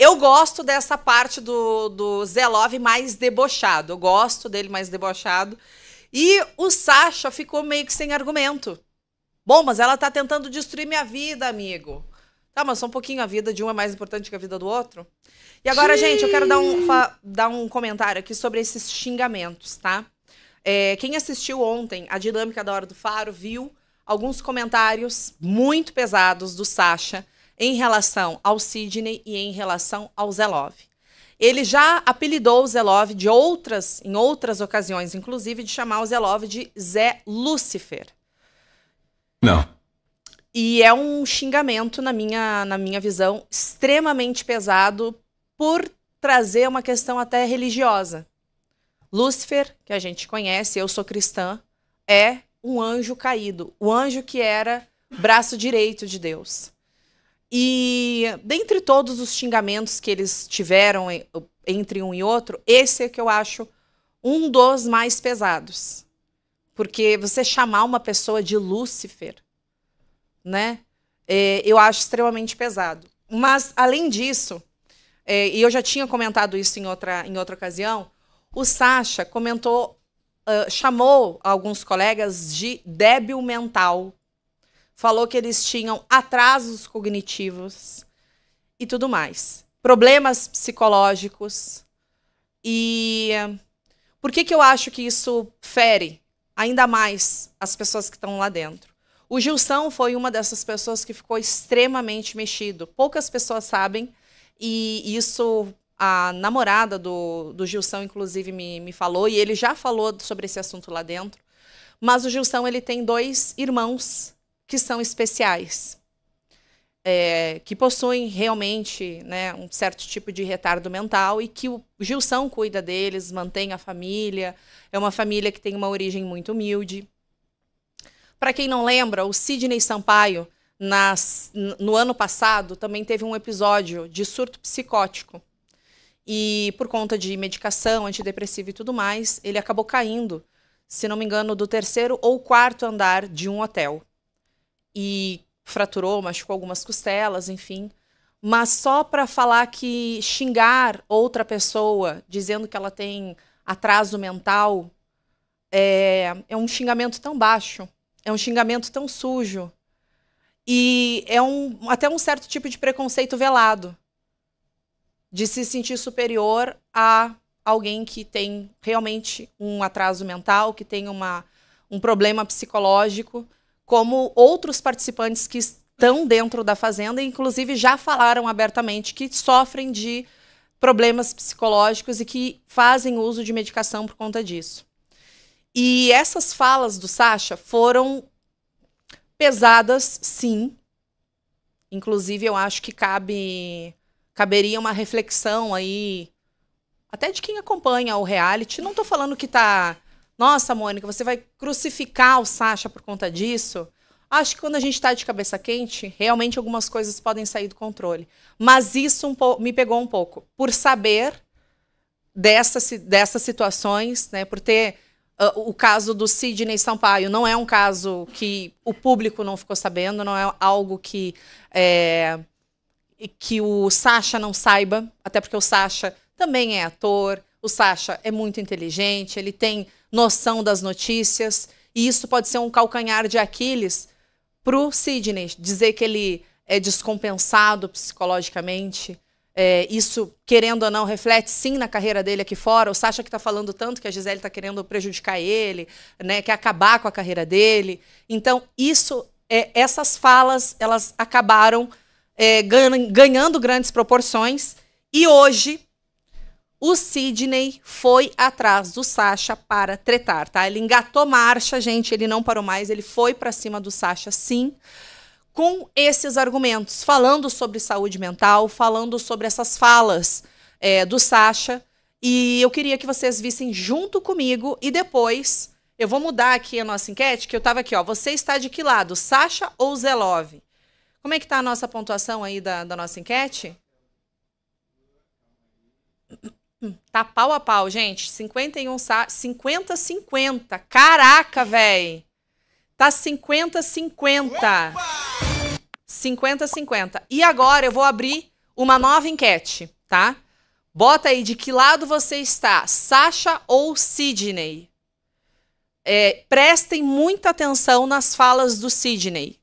Eu gosto dessa parte do, do Zé Love mais debochado. Eu gosto dele mais debochado. E o Sasha ficou meio que sem argumento. Bom, mas ela tá tentando destruir minha vida, amigo. Tá, mas só um pouquinho a vida de um é mais importante que a vida do outro. E agora, Sim. gente, eu quero dar um, dar um comentário aqui sobre esses xingamentos, tá? É, quem assistiu ontem a dinâmica da Hora do Faro viu alguns comentários muito pesados do Sasha em relação ao Sidney e em relação ao Zelov. Ele já apelidou o Zelov de outras, em outras ocasiões, inclusive, de chamar o Zelov de Zé Lúcifer. Não. E é um xingamento, na minha, na minha visão, extremamente pesado por trazer uma questão até religiosa. Lúcifer, que a gente conhece, eu sou cristã, é um anjo caído. O anjo que era braço direito de Deus. E dentre todos os xingamentos que eles tiveram entre um e outro, esse é que eu acho um dos mais pesados. Porque você chamar uma pessoa de Lúcifer, né? É, eu acho extremamente pesado. Mas, além disso, é, e eu já tinha comentado isso em outra, em outra ocasião, o Sacha comentou, uh, chamou alguns colegas de débil mental falou que eles tinham atrasos cognitivos e tudo mais. Problemas psicológicos. E por que, que eu acho que isso fere ainda mais as pessoas que estão lá dentro? O Gilson foi uma dessas pessoas que ficou extremamente mexido. Poucas pessoas sabem, e isso a namorada do, do Gilson, inclusive, me, me falou, e ele já falou sobre esse assunto lá dentro. Mas o Gilson, ele tem dois irmãos que são especiais, é, que possuem realmente né, um certo tipo de retardo mental e que o Gilson cuida deles, mantém a família. É uma família que tem uma origem muito humilde. Para quem não lembra, o Sidney Sampaio, nas, no ano passado, também teve um episódio de surto psicótico. E por conta de medicação, antidepressiva e tudo mais, ele acabou caindo, se não me engano, do terceiro ou quarto andar de um hotel e fraturou, machucou algumas costelas, enfim. Mas só para falar que xingar outra pessoa dizendo que ela tem atraso mental é, é um xingamento tão baixo, é um xingamento tão sujo e é um, até um certo tipo de preconceito velado de se sentir superior a alguém que tem realmente um atraso mental, que tem uma, um problema psicológico como outros participantes que estão dentro da fazenda, inclusive já falaram abertamente que sofrem de problemas psicológicos e que fazem uso de medicação por conta disso. E essas falas do Sacha foram pesadas, sim. Inclusive, eu acho que cabe caberia uma reflexão aí até de quem acompanha o reality. Não estou falando que está nossa, Mônica, você vai crucificar o Sasha por conta disso? Acho que quando a gente está de cabeça quente, realmente algumas coisas podem sair do controle. Mas isso um me pegou um pouco. Por saber dessas, dessas situações, né, por ter uh, o caso do Sidney Sampaio, não é um caso que o público não ficou sabendo, não é algo que, é, que o Sasha não saiba, até porque o Sasha também é ator, o Sasha é muito inteligente, ele tem noção das notícias. E isso pode ser um calcanhar de Aquiles para o Sidney, dizer que ele é descompensado psicologicamente. É, isso, querendo ou não, reflete sim na carreira dele aqui fora. O Sacha que está falando tanto que a Gisele está querendo prejudicar ele, né, quer acabar com a carreira dele. Então, isso, é, essas falas, elas acabaram é, ganhando grandes proporções. E hoje, o Sidney foi atrás do Sasha para tretar, tá? Ele engatou marcha, gente, ele não parou mais, ele foi para cima do Sasha, sim, com esses argumentos, falando sobre saúde mental, falando sobre essas falas é, do Sasha. E eu queria que vocês vissem junto comigo e depois eu vou mudar aqui a nossa enquete, que eu tava aqui, ó. Você está de que lado, Sasha ou Zelove? Como é que tá a nossa pontuação aí da, da nossa enquete? Hum, tá pau a pau, gente. 51 50 50. Caraca, véi. Tá 50 50. Opa! 50 50. E agora eu vou abrir uma nova enquete, tá? Bota aí de que lado você está, Sasha ou Sidney. É, prestem muita atenção nas falas do Sidney,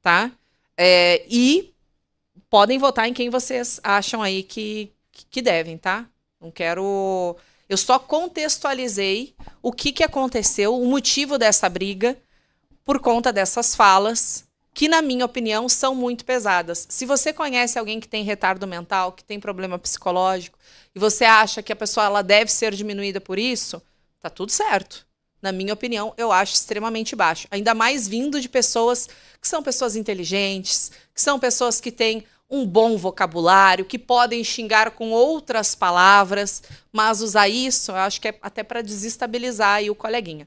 tá? É, e podem votar em quem vocês acham aí que, que devem, tá? Não quero. Eu só contextualizei o que, que aconteceu, o motivo dessa briga, por conta dessas falas, que, na minha opinião, são muito pesadas. Se você conhece alguém que tem retardo mental, que tem problema psicológico, e você acha que a pessoa ela deve ser diminuída por isso, tá tudo certo. Na minha opinião, eu acho extremamente baixo. Ainda mais vindo de pessoas que são pessoas inteligentes, que são pessoas que têm um bom vocabulário, que podem xingar com outras palavras, mas usar isso, eu acho que é até para desestabilizar o coleguinha.